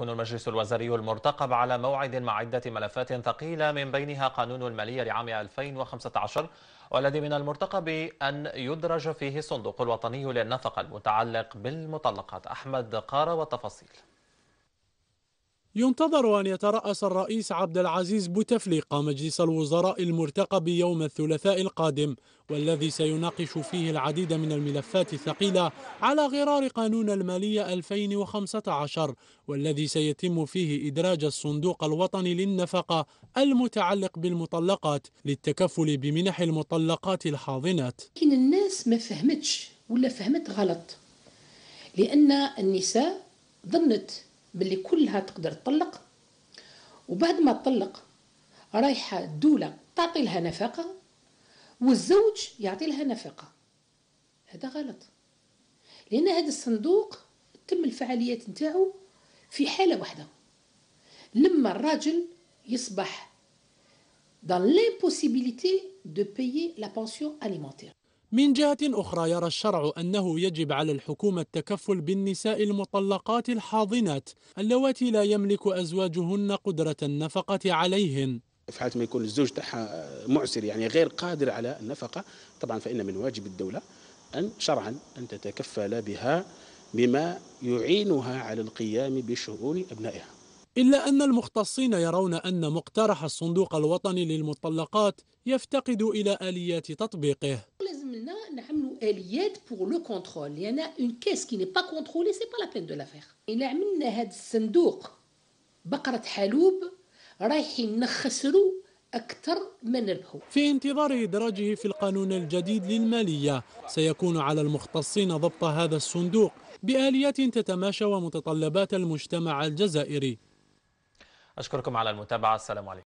يكون المجلس الوزاري المرتقب على موعد مع عدة ملفات ثقيلة من بينها قانون المالية لعام 2015 والذي من المرتقب أن يدرج فيه الصندوق الوطني للنفقة المتعلق بالمطلقات أحمد قارة والتفاصيل ينتظر أن يترأس الرئيس عبد العزيز بوتفليقة مجلس الوزراء المرتقب يوم الثلاثاء القادم والذي سيناقش فيه العديد من الملفات الثقيلة على غرار قانون المالية 2015 والذي سيتم فيه إدراج الصندوق الوطني للنفقة المتعلق بالمطلقات للتكفل بمنح المطلقات الحاضنات لكن الناس ما فهمتش ولا فهمت غلط لأن النساء ظنت باللي كلها تقدر تطلق وبعد ما تطلق رايحة الدولة تعطي لها نفقة والزوج يعطي لها نفقة هذا غلط لأن هذا الصندوق تم الفعاليات نتاعو في حالة واحدة لما الراجل يصبح dans l'impossibilité de payer la pension alimentaire. من جهة أخرى يرى الشرع أنه يجب على الحكومة التكفل بالنساء المطلقات الحاضنات اللواتي لا يملك أزواجهن قدرة النفقة عليهن في حالة ما يكون الزوج تاعها معسر يعني غير قادر على النفقة طبعا فإن من واجب الدولة أن شرعا أن تتكفل بها بما يعينها على القيام بشؤون أبنائها إلا أن المختصين يرون أن مقترح الصندوق الوطني للمطلقات يفتقد إلى آليات تطبيقه عملنا نعملوا اليات بور لو كونترول لان اون كاس كي ني با كونترولي سي با لا بين دو لافير الا عملنا هذا الصندوق بقره حلوب رايحين نخسروا أكثر ما نربحوا في انتظار إدراجه في القانون الجديد للمالية سيكون على المختصين ضبط هذا الصندوق بآليات تتماشى ومتطلبات المجتمع الجزائري أشكركم على المتابعة السلام عليكم